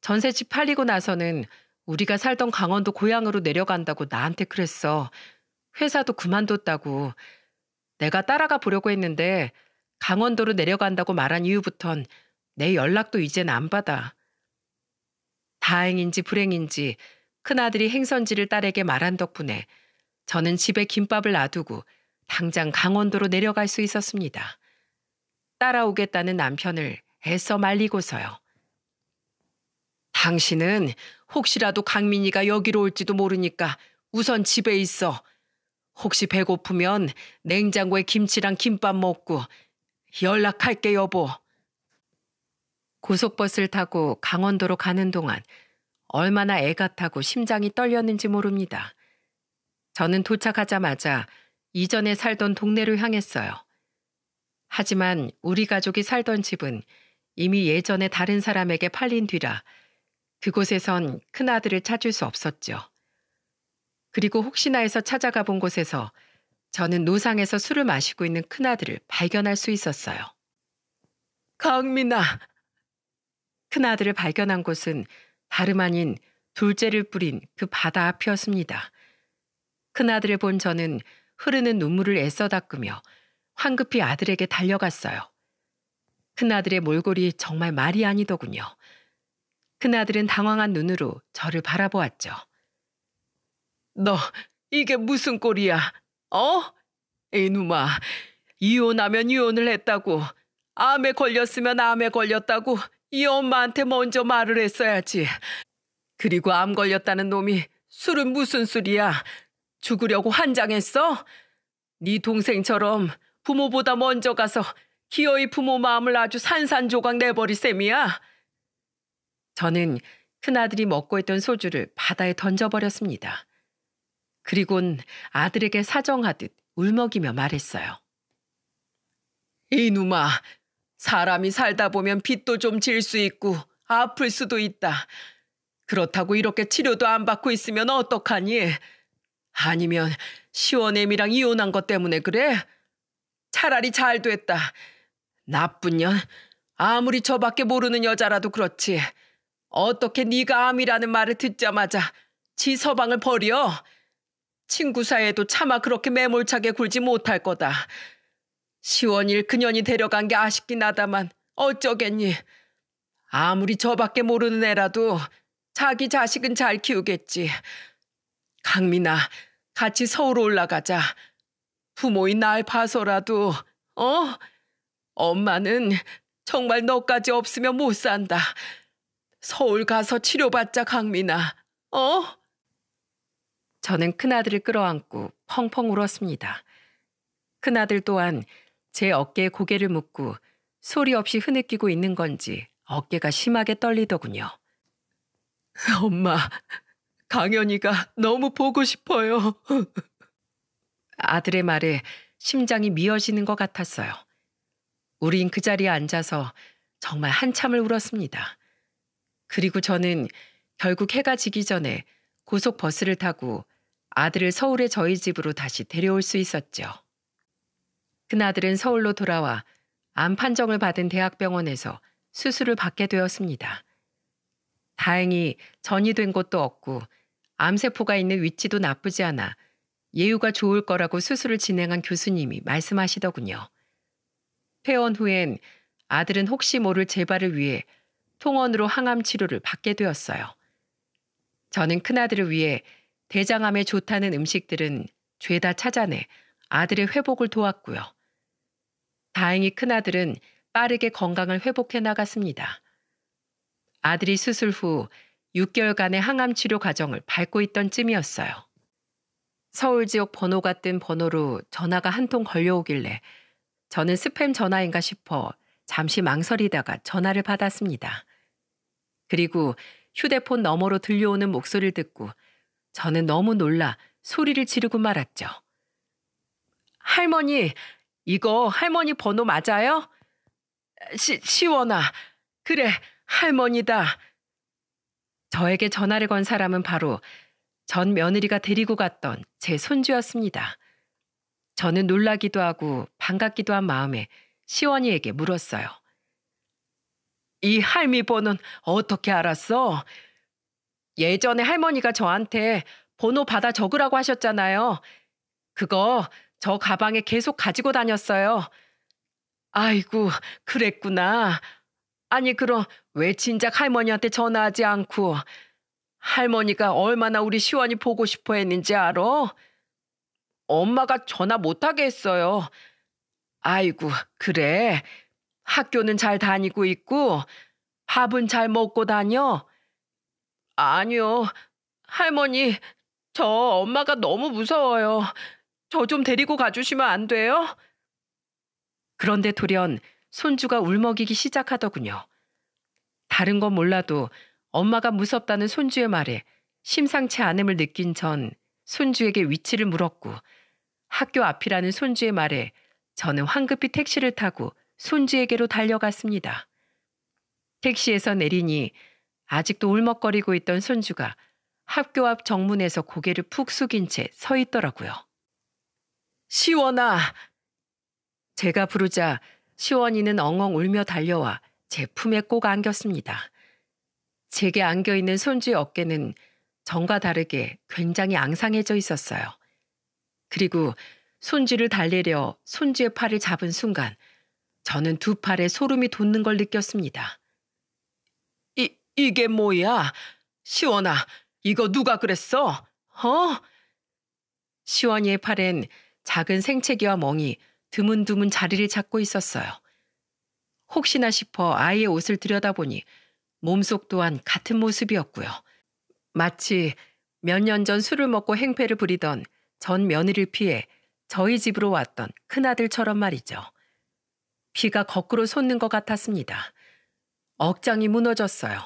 전세집 팔리고 나서는 우리가 살던 강원도 고향으로 내려간다고 나한테 그랬어. 회사도 그만뒀다고. 내가 따라가 보려고 했는데 강원도로 내려간다고 말한 이후부턴 내 연락도 이젠 안 받아. 다행인지 불행인지 큰아들이 행선지를 딸에게 말한 덕분에 저는 집에 김밥을 놔두고 당장 강원도로 내려갈 수 있었습니다. 따라오겠다는 남편을 애써 말리고서요. 당신은 혹시라도 강민이가 여기로 올지도 모르니까 우선 집에 있어. 혹시 배고프면 냉장고에 김치랑 김밥 먹고 연락할게 여보. 고속버스를 타고 강원도로 가는 동안 얼마나 애가 타고 심장이 떨렸는지 모릅니다. 저는 도착하자마자 이전에 살던 동네로 향했어요. 하지만 우리 가족이 살던 집은 이미 예전에 다른 사람에게 팔린 뒤라 그곳에선 큰아들을 찾을 수 없었죠. 그리고 혹시나 해서 찾아가 본 곳에서 저는 노상에서 술을 마시고 있는 큰아들을 발견할 수 있었어요. 강민아! 큰아들을 발견한 곳은 다름 아닌 둘째를 뿌린 그 바다 앞이었습니다. 큰아들을 본 저는 흐르는 눈물을 애써 닦으며 황급히 아들에게 달려갔어요. 큰아들의 몰골이 정말 말이 아니더군요. 큰아들은 당황한 눈으로 저를 바라보았죠. 너, 이게 무슨 꼴이야? 어? 이놈아, 이혼하면 이혼을 했다고, 암에 걸렸으면 암에 걸렸다고 이 엄마한테 먼저 말을 했어야지. 그리고 암 걸렸다는 놈이 술은 무슨 술이야? 죽으려고 환장했어? 네 동생처럼 부모보다 먼저 가서 기어이 부모 마음을 아주 산산조각 내버릴 셈이야. 저는 큰아들이 먹고 있던 소주를 바다에 던져버렸습니다. 그리곤 아들에게 사정하듯 울먹이며 말했어요. 이놈아, 사람이 살다 보면 빚도 좀 질 수 있고 아플 수도 있다. 그렇다고 이렇게 치료도 안 받고 있으면 어떡하니? 아니면 시원애미랑 이혼한 것 때문에 그래? 차라리 잘 됐다. 나쁜 년. 아무리 저밖에 모르는 여자라도 그렇지. 어떻게 네가 암이라는 말을 듣자마자 지 서방을 버려? 친구 사이에도 차마 그렇게 매몰차게 굴지 못할 거다. 시원일 그년이 데려간 게 아쉽긴 하다만 어쩌겠니. 아무리 저밖에 모르는 애라도 자기 자식은 잘 키우겠지. 강민아, 같이 서울 올라가자. 부모인 날 봐서라도, 어? 엄마는 정말 너까지 없으면 못 산다. 서울 가서 치료받자, 강민아. 어? 저는 큰아들을 끌어안고 펑펑 울었습니다. 큰아들 또한 제 어깨에 고개를 묶고 소리 없이 흐느끼고 있는 건지 어깨가 심하게 떨리더군요. 엄마, 강연이가 너무 보고 싶어요. 아들의 말에 심장이 미어지는 것 같았어요. 우린 그 자리에 앉아서 정말 한참을 울었습니다. 그리고 저는 결국 해가 지기 전에 고속버스를 타고 아들을 서울의 저희 집으로 다시 데려올 수 있었죠. 큰아들은 서울로 돌아와 암 판정을 받은 대학병원에서 수술을 받게 되었습니다. 다행히 전이 된 곳도 없고 암세포가 있는 위치도 나쁘지 않아 예후가 좋을 거라고 수술을 진행한 교수님이 말씀하시더군요. 퇴원 후엔 아들은 혹시 모를 재발을 위해 통원으로 항암 치료를 받게 되었어요. 저는 큰아들을 위해 대장암에 좋다는 음식들은 죄다 찾아내 아들의 회복을 도왔고요. 다행히 큰아들은 빠르게 건강을 회복해 나갔습니다. 아들이 수술 후 6개월간의 항암 치료 과정을 밟고 있던 쯤이었어요. 서울 지역 번호가 뜬 번호로 전화가 한 통 걸려오길래 저는 스팸 전화인가 싶어 잠시 망설이다가 전화를 받았습니다. 그리고 휴대폰 너머로 들려오는 목소리를 듣고 저는 너무 놀라 소리를 지르고 말았죠. 할머니, 이거 할머니 번호 맞아요? 시, 시원아, 그래, 할머니다. 저에게 전화를 건 사람은 바로 전 며느리가 데리고 갔던 제 손주였습니다. 저는 놀라기도 하고 반갑기도 한 마음에 시원이에게 물었어요. 이 할미번호는 어떻게 알았어? 예전에 할머니가 저한테 번호 받아 적으라고 하셨잖아요. 그거 저 가방에 계속 가지고 다녔어요. 아이고, 그랬구나. 아니, 그럼 왜 진작 할머니한테 전화하지 않고 할머니가 얼마나 우리 시원이 보고 싶어 했는지 알아? 엄마가 전화 못하게 했어요. 아이고, 그래. 학교는 잘 다니고 있고 밥은 잘 먹고 다녀? 아니요. 할머니, 저 엄마가 너무 무서워요. 저 좀 데리고 가주시면 안 돼요? 그런데 돌연 손주가 울먹이기 시작하더군요. 다른 건 몰라도 엄마가 무섭다는 손주의 말에 심상치 않음을 느낀 전 손주에게 위치를 물었고 학교 앞이라는 손주의 말에 저는 황급히 택시를 타고 손지에게로 달려갔습니다. 택시에서 내리니 아직도 울먹거리고 있던 손주가 학교 앞 정문에서 고개를 푹 숙인 채 서 있더라고요. 시원아! 제가 부르자 시원이는 엉엉 울며 달려와 제 품에 꼭 안겼습니다. 제게 안겨 있는 손주의 어깨는 전과 다르게 굉장히 앙상해져 있었어요. 그리고 손주를 달래려 손주의 팔을 잡은 순간 저는 두 팔에 소름이 돋는 걸 느꼈습니다. 이, 이게 뭐야? 시원아, 이거 누가 그랬어? 어? 시원이의 팔엔 작은 생채기와 멍이 드문드문 자리를 잡고 있었어요. 혹시나 싶어 아이의 옷을 들여다보니 몸속 또한 같은 모습이었고요. 마치 몇 년 전 술을 먹고 행패를 부리던 전 며느리를 피해 저희 집으로 왔던 큰아들처럼 말이죠. 비가 거꾸로 솟는 것 같았습니다. 억장이 무너졌어요.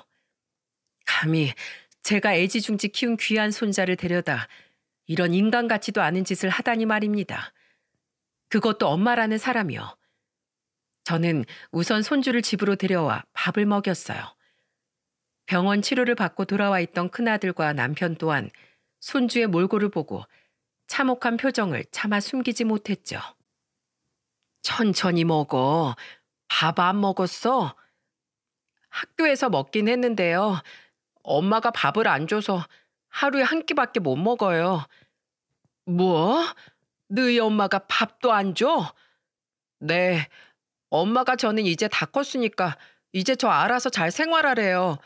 감히 제가 애지중지 키운 귀한 손자를 데려다 이런 인간 같지도 않은 짓을 하다니 말입니다. 그것도 엄마라는 사람이요. 저는 우선 손주를 집으로 데려와 밥을 먹였어요. 병원 치료를 받고 돌아와 있던 큰아들과 남편 또한 손주의 몰골을 보고 참혹한 표정을 차마 숨기지 못했죠. 천천히 먹어. 밥 안 먹었어? 학교에서 먹긴 했는데요. 엄마가 밥을 안 줘서 하루에 한 끼밖에 못 먹어요. 뭐? 너희 엄마가 밥도 안 줘? 네. 엄마가 저는 이제 다 컸으니까 이제 저 알아서 잘 생활하래요.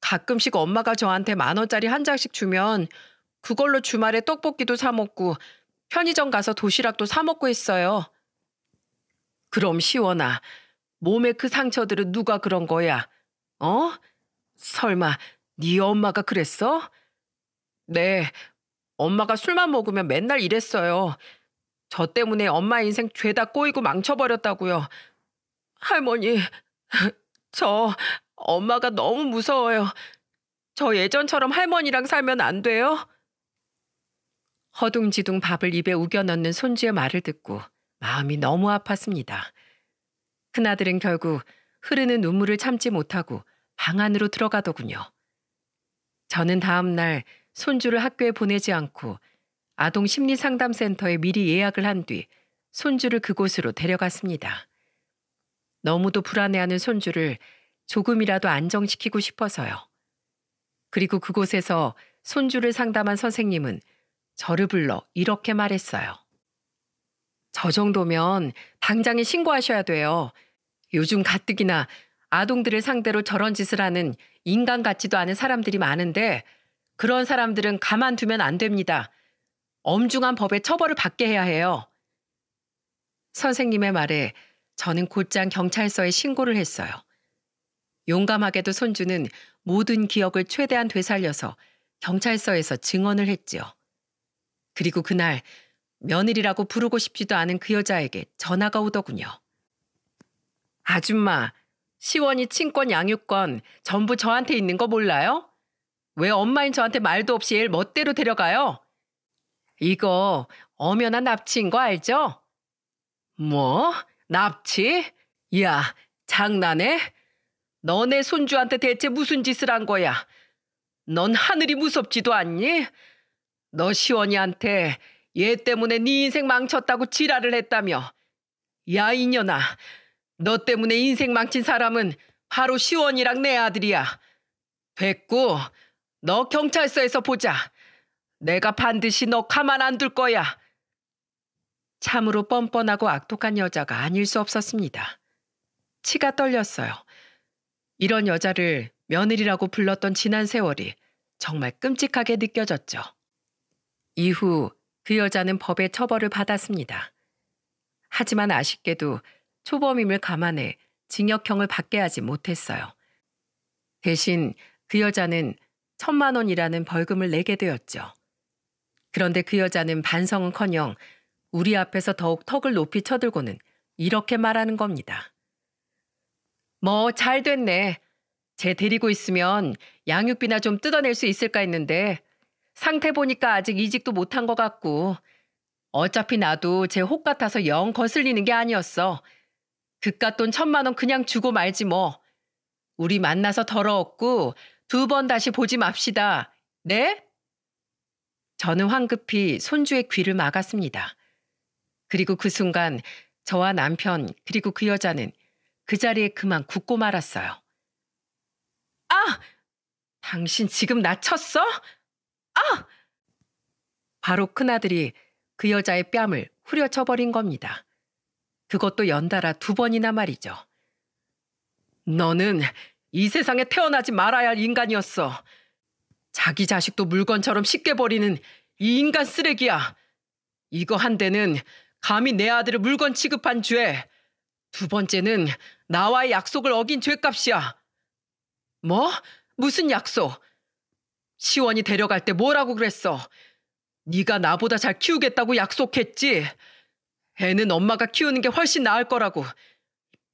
가끔씩 엄마가 저한테 만 원짜리 한 장씩 주면 그걸로 주말에 떡볶이도 사 먹고 편의점 가서 도시락도 사 먹고 있어요 그럼 시원아. 몸에 그 상처들은 누가 그런 거야? 어? 설마 네 엄마가 그랬어? 네. 엄마가 술만 먹으면 맨날 이랬어요. 저 때문에 엄마 인생 죄다 꼬이고 망쳐버렸다고요. 할머니, 저 엄마가 너무 무서워요. 저 예전처럼 할머니랑 살면 안 돼요? 허둥지둥 밥을 입에 우겨 넣는 손주의 말을 듣고 마음이 너무 아팠습니다. 큰아들은 결국 흐르는 눈물을 참지 못하고 방 안으로 들어가더군요. 저는 다음 날 손주를 학교에 보내지 않고 아동 심리 상담센터에 미리 예약을 한 뒤 손주를 그곳으로 데려갔습니다. 너무도 불안해하는 손주를 조금이라도 안정시키고 싶어서요. 그리고 그곳에서 손주를 상담한 선생님은 저를 불러 이렇게 말했어요. 저 정도면 당장에 신고하셔야 돼요. 요즘 가뜩이나 아동들을 상대로 저런 짓을 하는 인간 같지도 않은 사람들이 많은데 그런 사람들은 가만두면 안 됩니다. 엄중한 법의 처벌을 받게 해야 해요. 선생님의 말에 저는 곧장 경찰서에 신고를 했어요. 용감하게도 손주는 모든 기억을 최대한 되살려서 경찰서에서 증언을 했지요. 그리고 그날 며느리라고 부르고 싶지도 않은 그 여자에게 전화가 오더군요. 아줌마, 시원이 친권 양육권 전부 저한테 있는 거 몰라요? 왜 엄마인 저한테 말도 없이 일 멋대로 데려가요? 이거 엄연한 납치인 거 알죠? 뭐? 납치? 야, 장난해? 너네 손주한테 대체 무슨 짓을 한 거야? 넌 하늘이 무섭지도 않니? 너 시원이한테 얘 때문에 네 인생 망쳤다고 지랄을 했다며. 야 이년아, 너 때문에 인생 망친 사람은 바로 시원이랑 내 아들이야. 됐고, 너 경찰서에서 보자. 내가 반드시 너 가만 안 둘 거야. 참으로 뻔뻔하고 악독한 여자가 아닐 수 없었습니다. 치가 떨렸어요. 이런 여자를 며느리라고 불렀던 지난 세월이 정말 끔찍하게 느껴졌죠. 이후 그 여자는 법의 처벌을 받았습니다. 하지만 아쉽게도 초범임을 감안해 징역형을 받게 하지 못했어요. 대신 그 여자는 천만 원이라는 벌금을 내게 되었죠. 그런데 그 여자는 반성은커녕 우리 앞에서 더욱 턱을 높이 쳐들고는 이렇게 말하는 겁니다. 뭐, 잘 됐네. 쟤 데리고 있으면 양육비나 좀 뜯어낼 수 있을까 했는데 상태 보니까 아직 이직도 못 한 것 같고 어차피 나도 제 혹 같아서 영 거슬리는 게 아니었어. 그깟돈 천만 원 그냥 주고 말지 뭐. 우리 만나서 더러웠고 두 번 다시 보지 맙시다. 네? 저는 황급히 손주의 귀를 막았습니다. 그리고 그 순간 저와 남편 그리고 그 여자는 그 자리에 그만 굳고 말았어요. 아! 당신 지금 나 쳤어? 아! 바로 큰아들이 그 여자의 뺨을 후려쳐버린 겁니다. 그것도 연달아 두 번이나 말이죠. 너는 이 세상에 태어나지 말아야 할 인간이었어. 자기 자식도 물건처럼 쉽게 버리는 이 인간 쓰레기야. 이거 한 대는 감히 내 아들을 물건 취급한 죄. 두 번째는 나와의 약속을 어긴 죄값이야. 뭐? 무슨 약속? 시원이 데려갈 때 뭐라고 그랬어? 네가 나보다 잘 키우겠다고 약속했지? 애는 엄마가 키우는 게 훨씬 나을 거라고.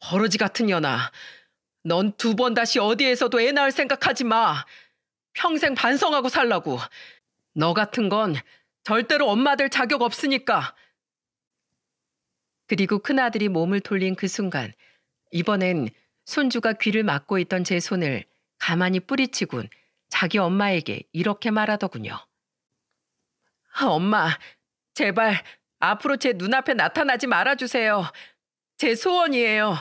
버러지 같은 년아. 넌 두 번 다시 어디에서도 애 낳을 생각하지 마. 평생 반성하고 살라고. 너 같은 건 절대로 엄마 들 자격 없으니까. 그리고 큰아들이 몸을 돌린 그 순간 이번엔 손주가 귀를 막고 있던 제 손을 가만히 뿌리치곤 자기 엄마에게 이렇게 말하더군요. 아, 엄마, 제발 앞으로 제 눈앞에 나타나지 말아주세요. 제 소원이에요.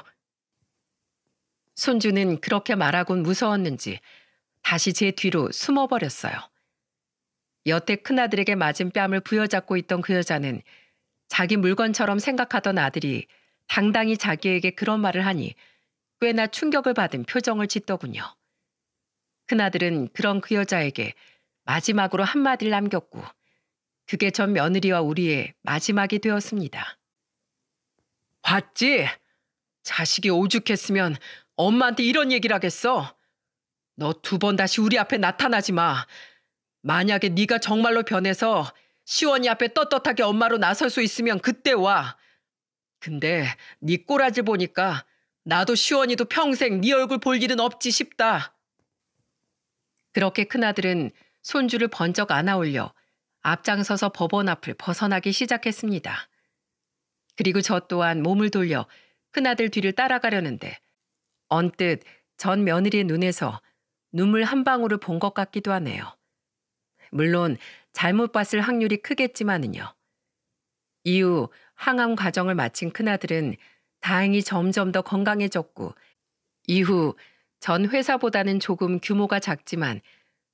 손주는 그렇게 말하곤 무서웠는지 다시 제 뒤로 숨어버렸어요. 여태 큰아들에게 맞은 뺨을 부여잡고 있던 그 여자는 자기 물건처럼 생각하던 아들이 당당히 자기에게 그런 말을 하니 꽤나 충격을 받은 표정을 짓더군요. 큰아들은 그런 그 여자에게 마지막으로 한마디를 남겼고 그게 전 며느리와 우리의 마지막이 되었습니다. 봤지? 자식이 오죽했으면 엄마한테 이런 얘기를 하겠어. 너 두 번 다시 우리 앞에 나타나지 마. 만약에 네가 정말로 변해서 시원이 앞에 떳떳하게 엄마로 나설 수 있으면 그때 와. 근데 네 꼬라지 보니까 나도 시원이도 평생 네 얼굴 볼 일은 없지 싶다. 그렇게 큰아들은 손주를 번쩍 안아 올려 앞장서서 법원 앞을 벗어나기 시작했습니다. 그리고 저 또한 몸을 돌려 큰아들 뒤를 따라가려는데 언뜻 전 며느리의 눈에서 눈물 한 방울을 본 것 같기도 하네요. 물론 잘못 봤을 확률이 크겠지만은요. 이후 항암 과정을 마친 큰아들은 다행히 점점 더 건강해졌고 이후 전 회사보다는 조금 규모가 작지만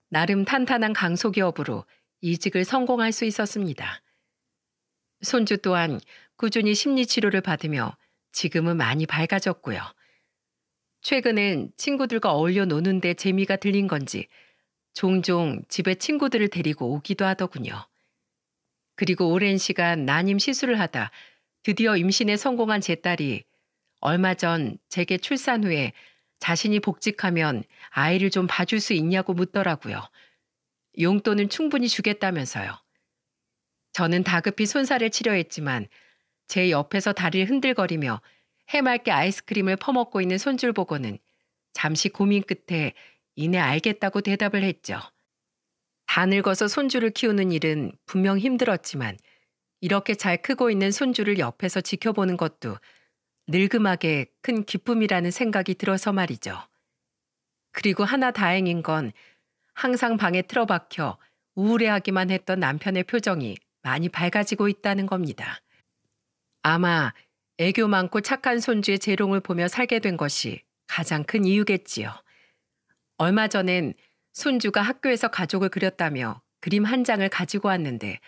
나름 탄탄한 강소기업으로 이직을 성공할 수 있었습니다. 손주 또한 꾸준히 심리치료를 받으며 지금은 많이 밝아졌고요. 최근엔 친구들과 어울려 노는데 재미가 들린 건지 종종 집에 친구들을 데리고 오기도 하더군요. 그리고 오랜 시간 난임 시술을 하다 드디어 임신에 성공한 제 딸이 얼마 전 제게 출산 후에 자신이 복직하면 아이를 좀 봐줄 수 있냐고 묻더라고요. 용돈은 충분히 주겠다면서요. 저는 다급히 손살을 치려 했지만 제 옆에서 다리를 흔들거리며 해맑게 아이스크림을 퍼먹고 있는 손줄 보고는 잠시 고민 끝에 이내 알겠다고 대답을 했죠. 다 늙어서 손주를 키우는 일은 분명 힘들었지만 이렇게 잘 크고 있는 손주를 옆에서 지켜보는 것도 늙음하게 큰 기쁨이라는 생각이 들어서 말이죠. 그리고 하나 다행인 건 항상 방에 틀어박혀 우울해하기만 했던 남편의 표정이 많이 밝아지고 있다는 겁니다. 아마 애교 많고 착한 손주의 재롱을 보며 살게 된 것이 가장 큰 이유겠지요. 얼마 전엔 손주가 학교에서 가족을 그렸다며 그림 한 장을 가지고 왔는데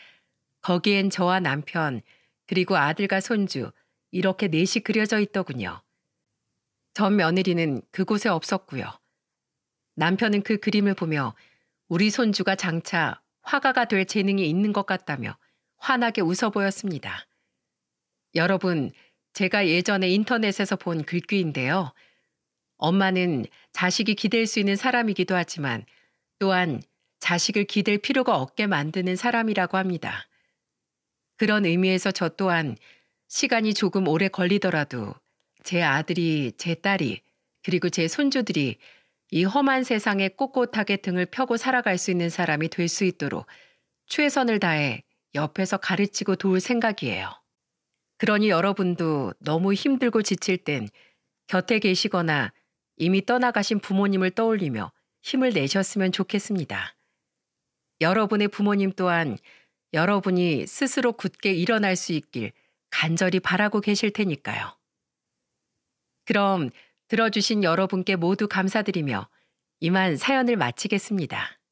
거기엔 저와 남편 그리고 아들과 손주 이렇게 넷이 그려져 있더군요. 전 며느리는 그곳에 없었고요. 남편은 그 그림을 보며 우리 손주가 장차 화가가 될 재능이 있는 것 같다며 환하게 웃어 보였습니다. 여러분, 제가 예전에 인터넷에서 본 글귀인데요. 엄마는 자식이 기댈 수 있는 사람이기도 하지만 또한 자식을 기댈 필요가 없게 만드는 사람이라고 합니다. 그런 의미에서 저 또한 시간이 조금 오래 걸리더라도 제 아들이, 제 딸이, 그리고 제 손주들이 이 험한 세상에 꼿꼿하게 등을 펴고 살아갈 수 있는 사람이 될 수 있도록 최선을 다해 옆에서 가르치고 도울 생각이에요. 그러니 여러분도 너무 힘들고 지칠 땐 곁에 계시거나 이미 떠나가신 부모님을 떠올리며 힘을 내셨으면 좋겠습니다. 여러분의 부모님 또한 여러분이 스스로 굳게 일어날 수 있길 간절히 바라고 계실 테니까요. 그럼 들어주신 여러분께 모두 감사드리며 이만 사연을 마치겠습니다.